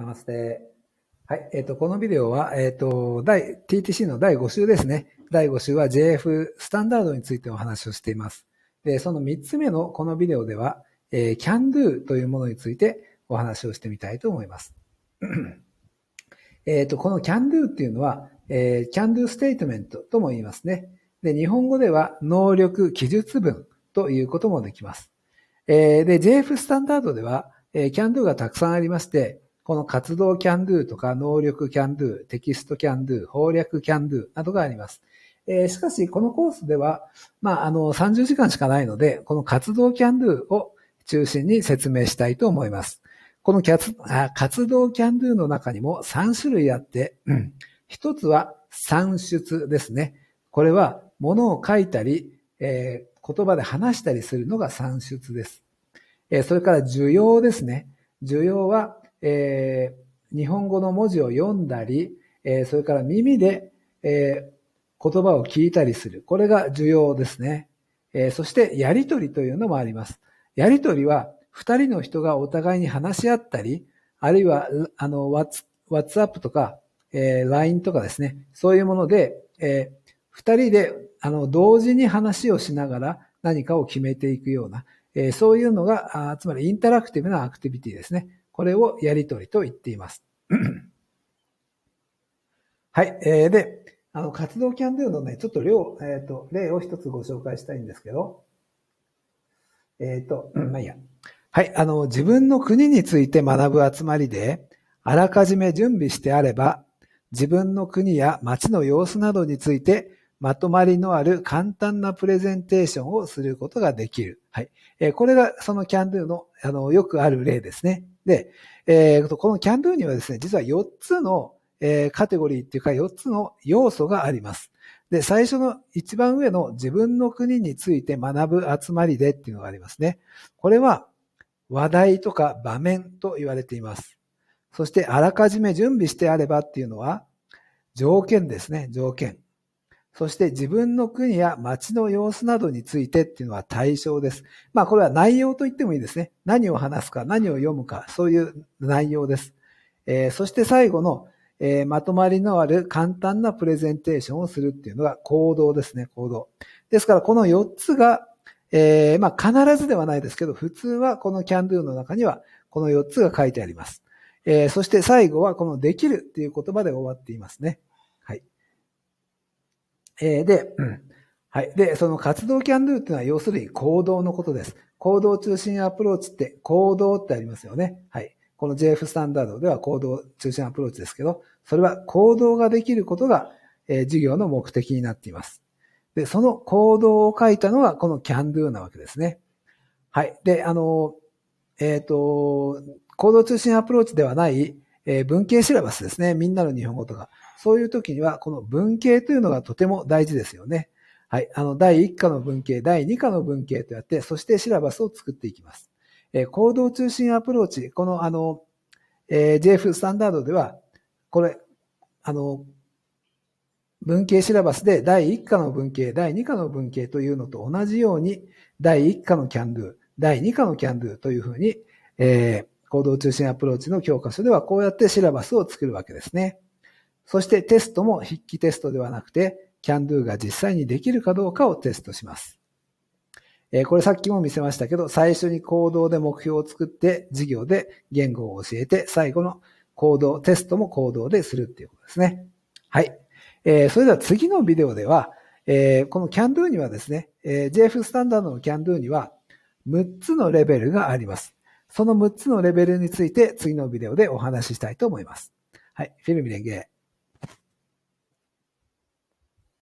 ナマステ。はい。えっ、ー、と、このビデオは、えっ、ー、と、第、TTC の第5週ですね。第5週は JF スタンダードについてお話をしています。で、その3つ目のこのビデオでは、えー、can do というものについてお話をしてみたいと思います。えっと、この can do っていうのは、えー、can do statement とも言いますね。で、日本語では能力記述文ということもできます。えー、で、JF スタンダードでは、えー、can do がたくさんありまして、この活動キャンドゥとか能力キャンドゥ、テキストキャンドゥ、法略キャンドゥなどがあります。えー、しかし、このコースでは、まあ、あの、30時間しかないので、この活動キャンドゥを中心に説明したいと思います。このキャツ活動キャンドゥの中にも3種類あって、うん、一つは算出ですね。これは、物を書いたり、えー、言葉で話したりするのが算出です。えー、それから需要ですね。需要はえー、日本語の文字を読んだり、えー、それから耳で、えー、言葉を聞いたりする。これが重要ですね。えそして、やりとりというのもあります。やりとりは、二人の人がお互いに話し合ったり、あるいは、あの、ッツ、ワッツアップとか、え LINE とかですね、そういうもので、え二人で、あの、同時に話をしながら何かを決めていくような、えそういうのがあ、つまりインタラクティブなアクティビティですね。これをやりとりと言っています。はい。えー、で、あの、活動キャンドゥのね、ちょっと量、えっ、ー、と、例を一つご紹介したいんですけど、えっ、ー、と、まあいいや。はい。あの、自分の国について学ぶ集まりで、あらかじめ準備してあれば、自分の国や町の様子などについてまとまりのある簡単なプレゼンテーションをすることができる。はい。えー、これがそのキャンドゥの、あの、よくある例ですね。で、えー、このキャンドゥにはですね、実は4つの、えー、カテゴリーっていうか4つの要素があります。で、最初の一番上の自分の国について学ぶ集まりでっていうのがありますね。これは話題とか場面と言われています。そしてあらかじめ準備してあればっていうのは条件ですね、条件。そして自分の国や街の様子などについてっていうのは対象です。まあこれは内容と言ってもいいですね。何を話すか、何を読むか、そういう内容です。えー、そして最後の、えー、まとまりのある簡単なプレゼンテーションをするっていうのが行動ですね、行動。ですからこの4つが、えー、まあ必ずではないですけど、普通はこのキャンドゥの中にはこの4つが書いてあります。えそして最後はこのできるっていう言葉で終わっていますね。えー、で、うん、はい。で、その活動キャンドゥっていうのは要するに行動のことです。行動中心アプローチって行動ってありますよね。はい。この JF スタンダードでは行動中心アプローチですけど、それは行動ができることが、えー、業の目的になっています。で、その行動を書いたのがこのキャンドゥなわけですね。はい。で、あの、えっ、ー、と、行動中心アプローチではない、えー、文系シラバスですね。みんなの日本語とか。そういう時には、この文系というのがとても大事ですよね。はい。あの、第1課の文系、第2課の文系とやって、そしてシラバスを作っていきます。えー、行動中心アプローチ。この、あの、えー、JF スタンダードでは、これ、あの、文系シラバスで第1課の文系、第2課の文系というのと同じように、第1課のキャンドゥ、第2課のキャンドゥというふうに、えー、行動中心アプローチの教科書ではこうやってシラバスを作るわけですね。そしてテストも筆記テストではなくて、CanDo が実際にできるかどうかをテストします。えこれさっきも見せましたけど、最初に行動で目標を作って、授業で言語を教えて、最後の行動、テストも行動でするっていうことですね。はい。えー、それでは次のビデオでは、えー、この CanDo にはですね、えー、JF スタンダードの CanDo には6つのレベルがあります。その6つのレベルについて次のビデオでお話ししたいと思います。はい。フィルミレンゲ